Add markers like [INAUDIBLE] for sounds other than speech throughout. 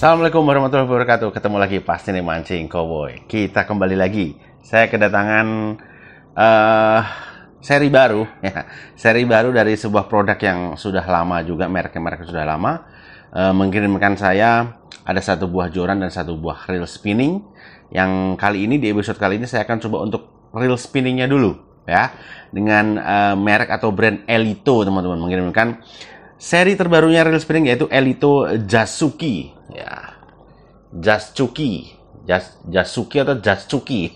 Assalamualaikum warahmatullahi wabarakatuh. Ketemu lagi pasti nih mancing cowboy. Kita kembali lagi. Saya kedatangan uh, seri baru, [LAUGHS] ya. seri baru dari sebuah produk yang sudah lama juga merek-merek sudah lama uh, mengirimkan saya ada satu buah joran dan satu buah reel spinning. Yang kali ini di episode kali ini saya akan coba untuk reel spinningnya dulu, ya, dengan uh, merek atau brand Elito teman-teman mengirimkan. Seri terbarunya reel spinning yaitu Elito Jasuki ya Jascuki Jas Jasuki atau Jascuki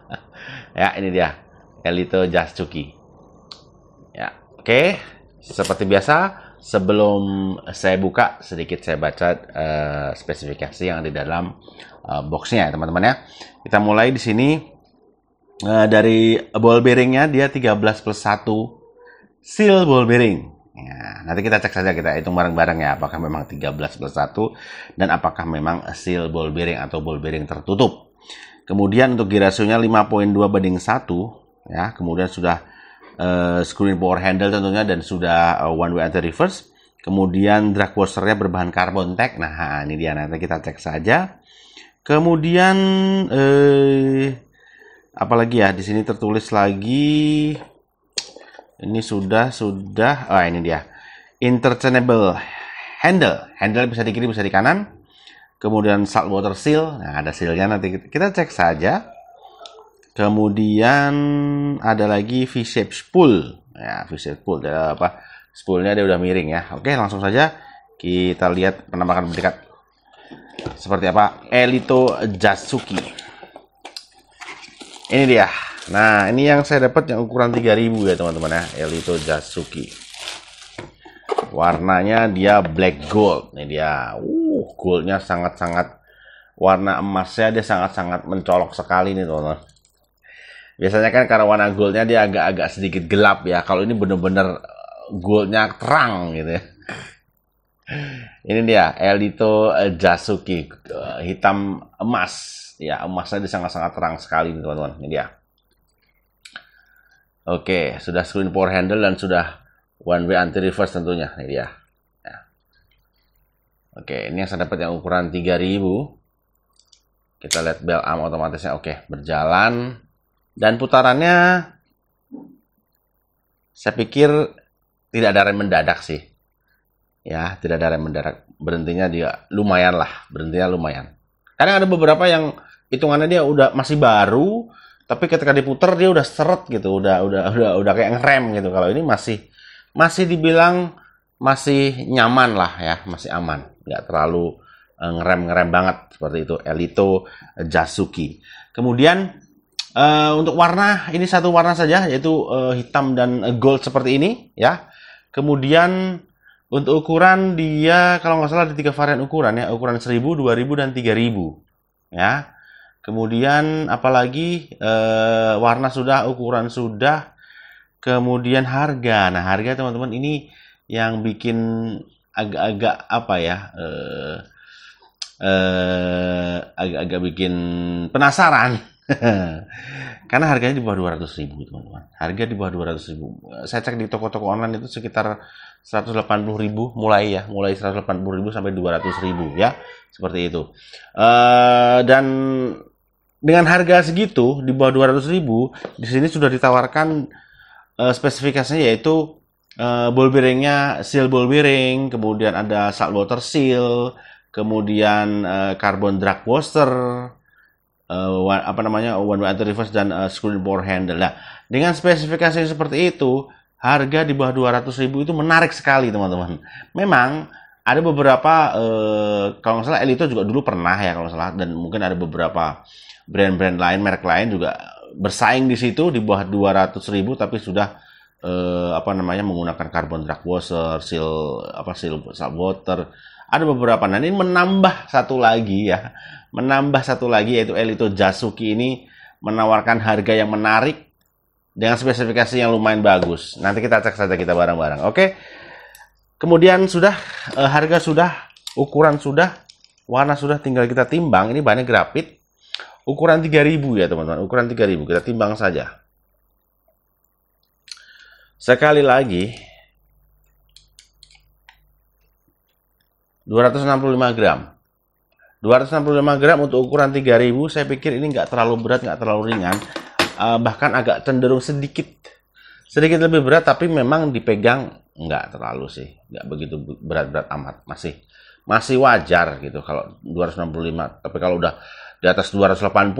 [LAUGHS] ya ini dia Elito Jascuki ya oke okay. seperti biasa sebelum saya buka sedikit saya baca uh, spesifikasi yang ada di dalam uh, boxnya teman-teman ya kita mulai di sini uh, dari ball bearingnya dia 13 plus 1 seal ball bearing Ya, nanti kita cek saja kita hitung bareng-bareng ya apakah memang 13 plus 1 dan apakah memang seal ball bearing atau ball bearing tertutup. Kemudian untuk gear 5.2 banding 1 ya, kemudian sudah uh, screen power handle tentunya dan sudah uh, eh, one way anti reverse. Kemudian drag washernya berbahan carbon tech. Nah, ini dia nanti kita cek saja. Kemudian eh apalagi ya di sini tertulis lagi ini sudah sudah oh ini dia interchangeable handle handle bisa di kiri bisa di kanan kemudian salt water seal nah ada sealnya nanti kita cek saja kemudian ada lagi V-shape spool ya V-shape spool ada apa spoolnya dia udah miring ya oke langsung saja kita lihat penampakan berdekat seperti apa Elito Jasuki ini dia Nah, ini yang saya dapat yang ukuran 3000 ya, teman-teman ya. Elito Jasuki. Warnanya dia black gold. Ini dia. Uh, goldnya sangat-sangat warna emasnya dia sangat-sangat mencolok sekali nih, teman-teman. Biasanya kan karena warna goldnya dia agak-agak sedikit gelap ya. Kalau ini bener-bener eh, goldnya terang gitu ya. [LAUGHS] Ini dia, Elito eh, Jasuki. Eh, hitam emas. Ya, emasnya dia sangat-sangat terang sekali nih, teman-teman. Ini dia. Oke, sudah screen power handle dan sudah one way anti reverse tentunya. Ini dia. Ya. Oke, ini yang saya dapat yang ukuran 3000. Kita lihat bell arm otomatisnya oke, berjalan dan putarannya saya pikir tidak ada rem mendadak sih. Ya, tidak ada rem mendadak. Berhentinya dia lumayan lah, berhentinya lumayan. Kadang ada beberapa yang hitungannya dia udah masih baru, tapi ketika diputer dia udah seret gitu udah udah udah udah kayak ngerem gitu kalau ini masih masih dibilang masih nyaman lah ya masih aman nggak terlalu eh, ngerem ngerem banget seperti itu Elito Jasuki kemudian uh, untuk warna ini satu warna saja yaitu uh, hitam dan gold seperti ini ya kemudian untuk ukuran dia kalau nggak salah ada tiga varian ukuran ya ukuran 1000 2000 dan 3000 ya kemudian apalagi e, warna sudah ukuran sudah kemudian harga nah harga teman-teman ini yang bikin agak-agak apa ya eh, eh, agak-agak bikin penasaran [LAUGHS] karena harganya di bawah 200 ribu teman-teman harga di bawah 200 ribu saya cek di toko-toko online itu sekitar 180 ribu mulai ya mulai 180 ribu sampai 200 ribu ya seperti itu uh, dan dengan harga segitu di bawah 200 ribu di sini sudah ditawarkan uh, spesifikasinya yaitu uh, ball bearingnya seal ball bearing kemudian ada salt water seal kemudian uh, carbon drag washer, uh, one, apa namanya one way anti reverse dan uh, screw bore handle nah dengan spesifikasi seperti itu harga di bawah 200 ribu itu menarik sekali teman-teman memang ada beberapa uh, kalau nggak salah Elito juga dulu pernah ya kalau nggak salah dan mungkin ada beberapa brand-brand lain, merek lain juga bersaing di situ di bawah 200 ribu tapi sudah eh, apa namanya menggunakan carbon drag washer, seal apa seal water Ada beberapa. Nah, ini menambah satu lagi ya. Menambah satu lagi yaitu Elito Jasuki ini menawarkan harga yang menarik dengan spesifikasi yang lumayan bagus. Nanti kita cek saja kita bareng-bareng. Oke. Kemudian sudah eh, harga sudah, ukuran sudah, warna sudah tinggal kita timbang. Ini bahannya grafit ukuran 3000 ya teman-teman, ukuran 3000 kita timbang saja. Sekali lagi 265 gram. 265 gram untuk ukuran 3000 saya pikir ini nggak terlalu berat, nggak terlalu ringan. Uh, bahkan agak cenderung sedikit sedikit lebih berat tapi memang dipegang nggak terlalu sih nggak begitu berat-berat amat masih masih wajar gitu kalau 265 tapi kalau udah di atas 280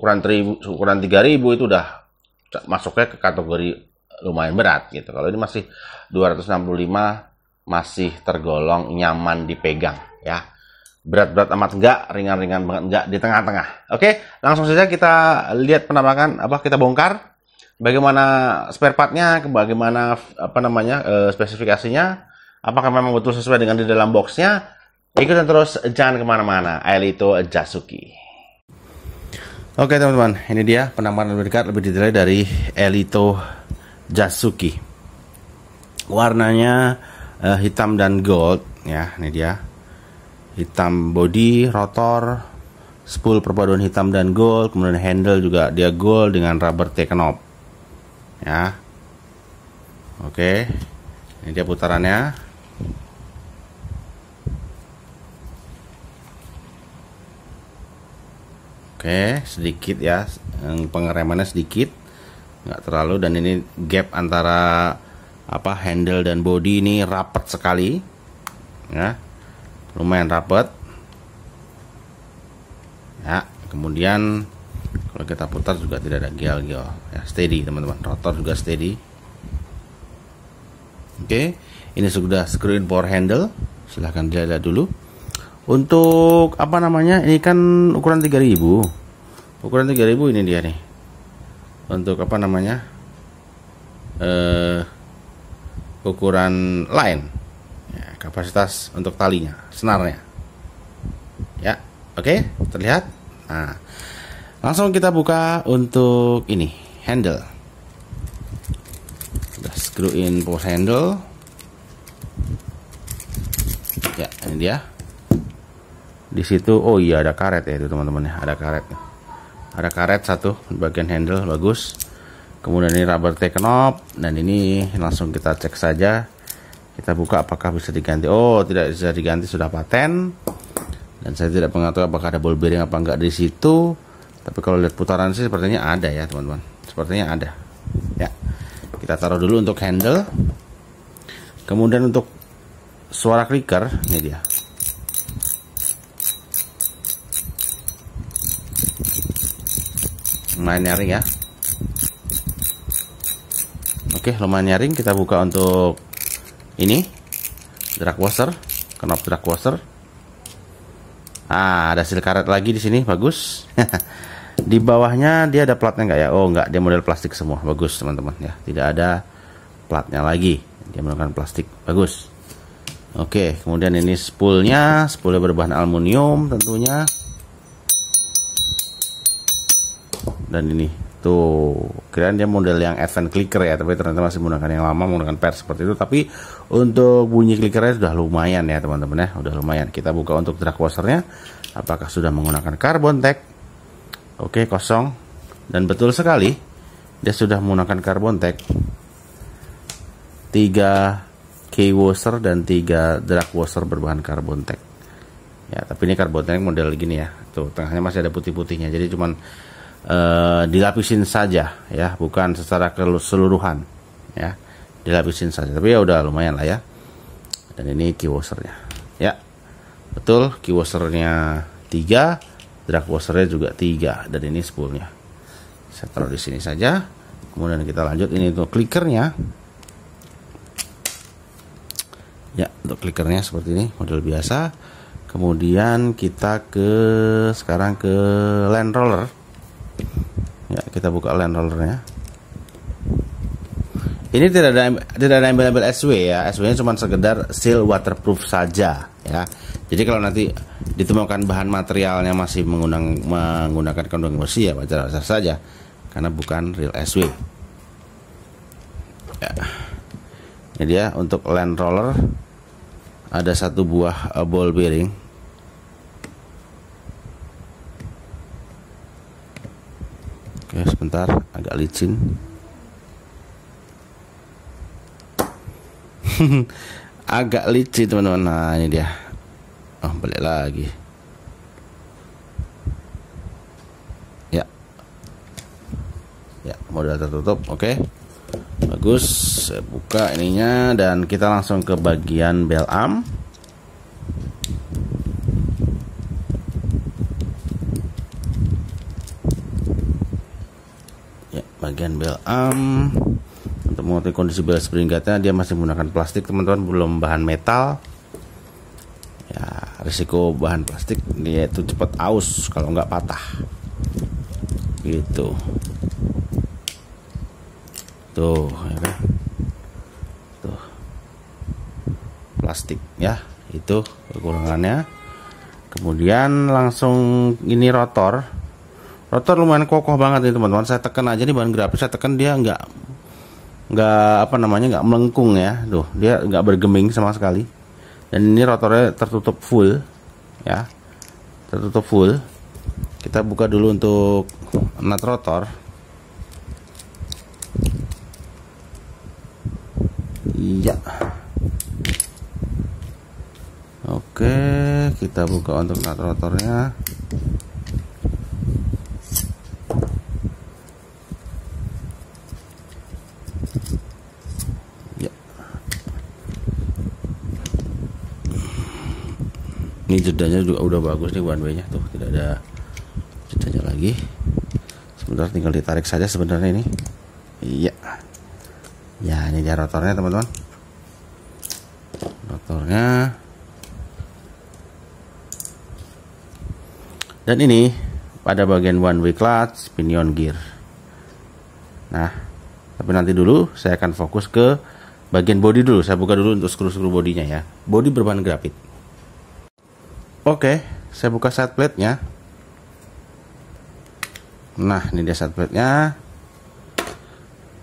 ukuran tri, ukuran 3000 itu udah masuknya ke kategori eh, lumayan berat gitu. Kalau ini masih 265 masih tergolong nyaman dipegang ya. Berat-berat amat enggak, ringan-ringan banget enggak di tengah-tengah. Oke, langsung saja kita lihat penampakan apa kita bongkar bagaimana spare partnya, bagaimana apa namanya eh, spesifikasinya, apakah memang betul sesuai dengan di dalam boxnya. Ikutan terus, jangan kemana-mana. itu Jasuki. Oke teman-teman, ini dia penampilan lebih dekat, lebih detail dari Elito Jasuki. Warnanya uh, hitam dan gold, ya. Ini dia. Hitam body, rotor, spool perpaduan hitam dan gold, kemudian handle juga dia gold dengan rubber take knob. Ya. Oke. Ini dia putarannya. Oke, sedikit ya, pengeremannya sedikit, nggak terlalu. Dan ini gap antara apa handle dan body ini rapat sekali, ya, lumayan rapat. Ya, kemudian kalau kita putar juga tidak ada gel-gel, ya steady teman-teman. Rotor juga steady. Oke, ini sudah screen bore handle. Silahkan dilihat dulu untuk apa namanya ini kan ukuran 3000 ukuran 3000 ini dia nih untuk apa namanya eh ukuran lain ya, kapasitas untuk talinya senarnya ya oke okay, terlihat nah langsung kita buka untuk ini handle udah screw in power handle ya ini dia di situ oh iya ada karet ya itu teman-teman ya ada karet ada karet satu bagian handle bagus kemudian ini rubber take knob dan ini langsung kita cek saja kita buka apakah bisa diganti oh tidak bisa diganti sudah paten dan saya tidak mengatakan apakah ada ball bearing apa enggak di situ tapi kalau lihat putaran sih sepertinya ada ya teman-teman sepertinya ada ya kita taruh dulu untuk handle kemudian untuk suara clicker ini dia lumayan nyaring ya oke lumayan nyaring kita buka untuk ini drag washer knob drag washer ah ada sil karet lagi di sini bagus [LAUGHS] di bawahnya dia ada platnya nggak ya oh nggak dia model plastik semua bagus teman-teman ya tidak ada platnya lagi dia menggunakan plastik bagus oke kemudian ini spoolnya spoolnya berbahan aluminium tentunya dan ini tuh kira-kira dia model yang event clicker ya tapi ternyata masih menggunakan yang lama menggunakan pair seperti itu tapi untuk bunyi clickernya sudah lumayan ya teman-teman ya sudah lumayan kita buka untuk drag washernya apakah sudah menggunakan carbon tag oke kosong dan betul sekali dia sudah menggunakan carbon tag Tiga key washer dan tiga drag washer berbahan carbon tag ya tapi ini carbon tag model gini ya tuh tengahnya masih ada putih-putihnya jadi cuman e, dilapisin saja ya bukan secara keseluruhan ya dilapisin saja tapi ya udah lumayan lah ya dan ini kiwosernya ya betul kiwosernya tiga 3 drag washernya juga tiga dan ini spoolnya saya taruh di sini saja kemudian kita lanjut ini untuk clickernya ya untuk clickernya seperti ini model biasa kemudian kita ke sekarang ke land roller kita buka land rollernya ini tidak ada tidak ada embel-embel SW ya SW nya cuma sekedar seal waterproof saja ya jadi kalau nanti ditemukan bahan materialnya masih menggunakan menggunakan kandungan besi ya wajar wajar saja karena bukan real SW ya. ini dia untuk land roller ada satu buah uh, ball bearing sebentar agak licin [LAUGHS] agak licin teman-teman nah ini dia oh balik lagi ya ya modal tertutup oke okay. bagus saya buka ininya dan kita langsung ke bagian bell arm bagian bel arm untuk mengetahui kondisi bel peringkatnya dia masih menggunakan plastik teman-teman belum bahan metal ya risiko bahan plastik dia itu cepat aus kalau nggak patah gitu tuh ya kan tuh plastik ya itu kekurangannya kemudian langsung ini rotor rotor lumayan kokoh banget nih teman-teman saya tekan aja nih bahan grafis saya tekan dia nggak nggak apa namanya nggak melengkung ya tuh dia nggak bergeming sama sekali dan ini rotornya tertutup full ya tertutup full kita buka dulu untuk nut rotor iya oke kita buka untuk nut rotornya ini jedanya juga udah bagus nih one way nya tuh tidak ada jedanya lagi sebentar tinggal ditarik saja sebenarnya ini iya ya ini dia rotornya teman-teman rotornya dan ini pada bagian one way clutch pinion gear nah tapi nanti dulu saya akan fokus ke bagian body dulu saya buka dulu untuk skru-skru bodinya ya body berbahan grafit Oke, saya buka side plate-nya. Nah, ini dia side plate-nya.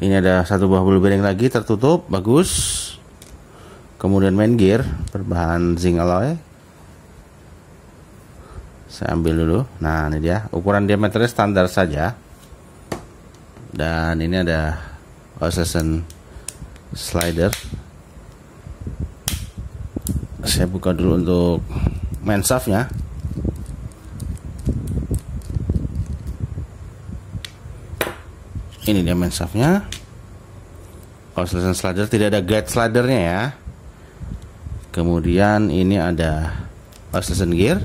Ini ada satu buah bulu bearing lagi tertutup, bagus. Kemudian main gear berbahan zinc alloy. Saya ambil dulu. Nah, ini dia. Ukuran diameter standar saja. Dan ini ada oscillation slider. Saya buka dulu untuk Main shaftnya, ini dia main kalau selection slider tidak ada guide slidernya ya kemudian ini ada oscillation gear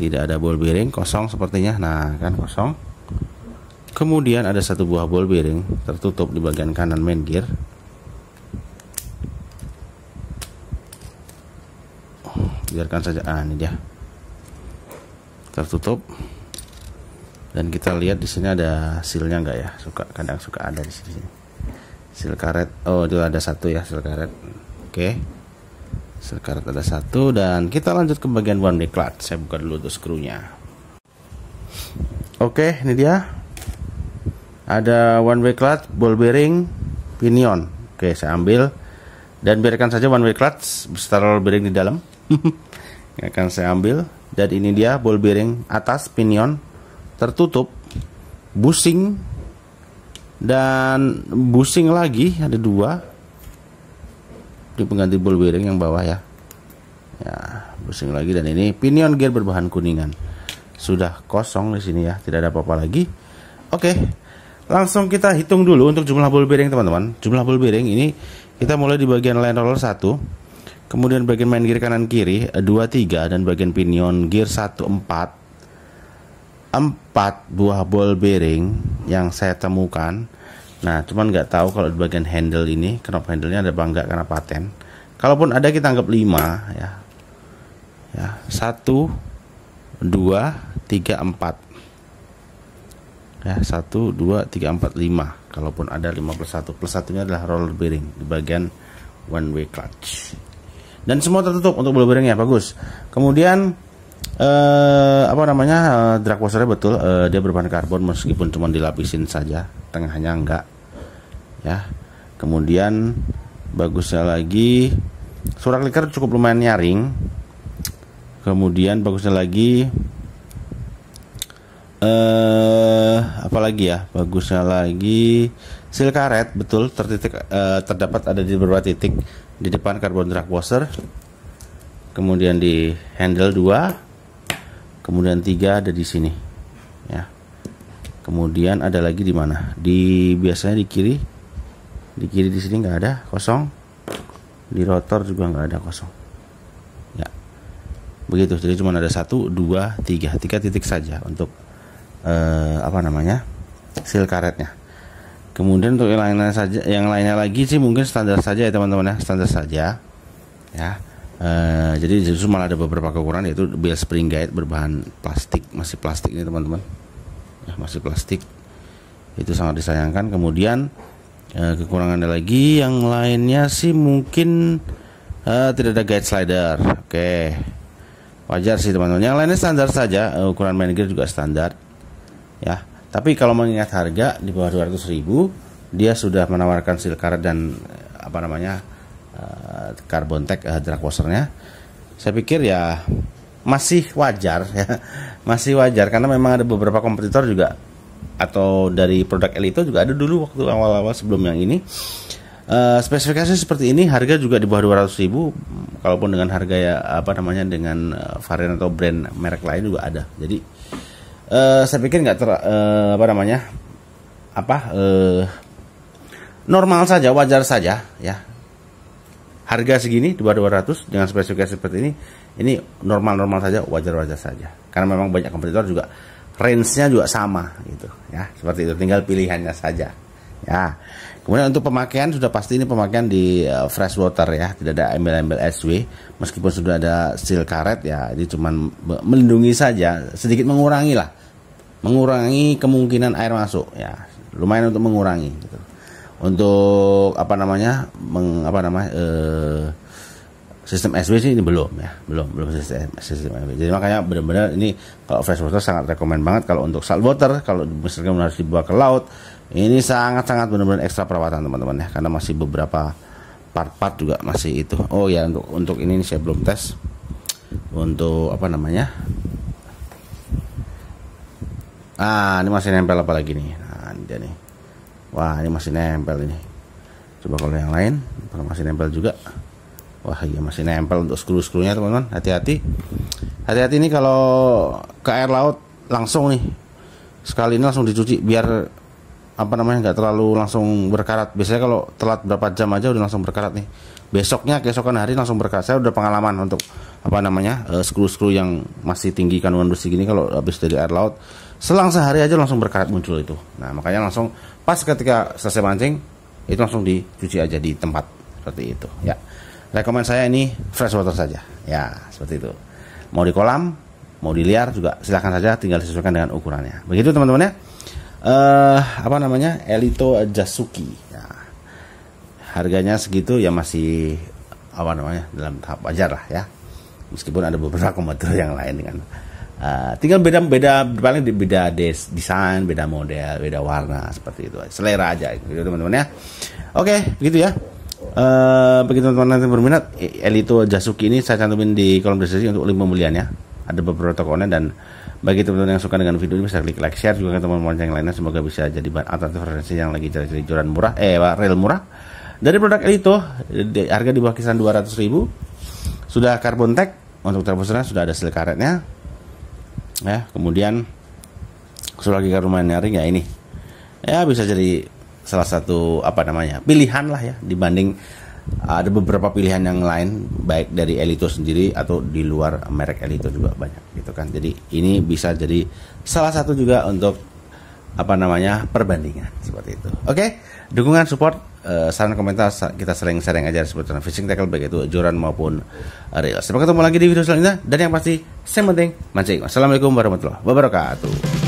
tidak ada ball bearing kosong sepertinya nah kan kosong kemudian ada satu buah ball bearing tertutup di bagian kanan main gear biarkan saja ah ini dia tertutup dan kita lihat di sini ada sealnya enggak ya suka kadang suka ada di sini seal karet oh itu ada satu ya seal karet oke seal karet ada satu dan kita lanjut ke bagian one way clutch saya buka dulu untuk skrunya oke ini dia ada one way clutch ball bearing pinion oke saya ambil dan biarkan saja one way clutch setelah bearing di dalam [LAUGHS] akan saya ambil dan ini dia ball bearing atas pinion tertutup busing dan busing lagi ada dua di pengganti ball bearing yang bawah ya ya busing lagi dan ini pinion gear berbahan kuningan sudah kosong di sini ya tidak ada apa-apa lagi oke langsung kita hitung dulu untuk jumlah ball bearing teman-teman jumlah ball bearing ini kita mulai di bagian line roller 1 Kemudian bagian main gear kanan kiri 23 eh, dan bagian pinion gear 14 4 buah ball bearing yang saya temukan. Nah, cuman nggak tahu kalau di bagian handle ini knob handle-nya ada bangga karena paten. Kalaupun ada kita anggap 5 ya. Ya, 1 2 3 4. Ya, 1 2 3 4 5. Kalaupun ada 51 plus satunya adalah roller bearing di bagian one way clutch dan semua tertutup untuk bulu ya bagus kemudian eh, apa namanya eh, drag washernya betul eh, dia berbahan karbon meskipun cuma dilapisin saja tengahnya enggak ya kemudian bagusnya lagi surat clicker cukup lumayan nyaring kemudian bagusnya lagi eh apalagi ya bagusnya lagi sil karet betul tertitik uh, terdapat ada di beberapa titik di depan karbon drag washer kemudian di handle 2 kemudian 3 ada di sini ya kemudian ada lagi di mana di biasanya di kiri di kiri di sini nggak ada kosong di rotor juga nggak ada kosong ya begitu jadi cuma ada satu dua tiga tiga titik saja untuk eh, apa namanya seal karetnya kemudian untuk yang lainnya saja yang lainnya lagi sih mungkin standar saja ya teman-teman ya standar saja ya e, jadi justru malah ada beberapa kekurangan yaitu bias spring guide berbahan plastik masih plastik ini teman-teman ya, masih plastik itu sangat disayangkan kemudian e, kekurangan ada lagi yang lainnya sih mungkin e, tidak ada guide slider oke wajar sih teman-teman yang lainnya standar saja e, ukuran main gear juga standar ya tapi kalau mengingat harga di bawah 200 ribu, dia sudah menawarkan silkar dan eh, apa namanya uh, carbon tech uh, drag washernya. Saya pikir ya masih wajar [LAUGHS] ya, masih wajar karena memang ada beberapa kompetitor juga atau dari produk Elito juga ada dulu waktu awal-awal sebelum yang ini. Uh, spesifikasi seperti ini harga juga di bawah 200 ribu kalaupun dengan harga ya apa namanya dengan varian atau brand merek lain juga ada jadi uh, saya pikir nggak ter uh, apa namanya apa uh, normal saja wajar saja ya harga segini 2200 dengan spesifikasi seperti ini ini normal-normal saja wajar-wajar saja karena memang banyak kompetitor juga range-nya juga sama gitu ya seperti itu tinggal pilihannya saja ya Kemudian untuk pemakaian sudah pasti ini pemakaian di uh, eh, fresh water ya, tidak ada embel-embel SW. Meskipun sudah ada steel karet ya, ini cuman melindungi saja, sedikit mengurangi lah, mengurangi kemungkinan air masuk ya. Lumayan untuk mengurangi. Gitu. Untuk apa namanya, meng, apa namanya, eh, sistem SW sih ini belum ya, belum belum sistem sistem SW. Jadi makanya benar-benar ini kalau fresh water sangat rekomend banget kalau untuk salt water, kalau misalkan harus dibawa ke laut ini sangat-sangat benar-benar ekstra perawatan teman-teman ya karena masih beberapa part-part juga masih itu. Oh ya untuk untuk ini saya belum tes untuk apa namanya? Ah ini masih nempel apa lagi nih? Nah, ini dia nih. Wah ini masih nempel ini. Coba kalau yang lain masih nempel juga. Wah iya masih nempel untuk skru-skrunya teman-teman. Hati-hati. Hati-hati ini kalau ke air laut langsung nih sekali ini langsung dicuci biar apa namanya nggak terlalu langsung berkarat biasanya kalau telat berapa jam aja udah langsung berkarat nih besoknya keesokan hari langsung berkarat saya udah pengalaman untuk apa namanya eh, skru skru skru yang masih tinggi kandungan besi gini kalau habis dari air laut selang sehari aja langsung berkarat muncul itu nah makanya langsung pas ketika selesai mancing itu langsung dicuci aja di tempat seperti itu ya rekomend saya ini fresh water saja ya seperti itu mau di kolam mau di liar juga silahkan saja tinggal sesuaikan dengan ukurannya begitu teman-teman ya uh, apa namanya Elito Jasuki ya. harganya segitu ya masih apa namanya dalam tahap wajar lah ya meskipun ada beberapa komputer yang lain dengan uh, eh, tinggal beda beda paling beda des, desain beda model beda warna seperti itu selera aja gitu teman-teman ya oke begitu ya uh, bagi teman-teman yang berminat Elito Jasuki ini saya cantumin di kolom deskripsi untuk link pembeliannya ada beberapa tokonya dan bagi teman-teman yang suka dengan video ini bisa klik like share juga ke teman-teman yang lainnya semoga bisa jadi bahan atraktif referensi yang lagi cari-cari jualan murah eh rel murah dari produk Elito di, harga di bawah kisaran ribu sudah carbon tag untuk terbesarnya sudah ada seal karetnya ya kemudian lagi ke rumah nyaring ya ini ya bisa jadi salah satu apa namanya pilihan lah ya dibanding ada beberapa pilihan yang lain baik dari Elito sendiri atau di luar merek Elito juga banyak gitu kan jadi ini bisa jadi salah satu juga untuk apa namanya perbandingan seperti itu oke okay? dukungan support eh, saran komentar kita sering-sering aja itu fishing tackle baik itu joran maupun eh, real sampai ketemu lagi di video selanjutnya dan yang pasti saya penting mancing assalamualaikum warahmatullahi wabarakatuh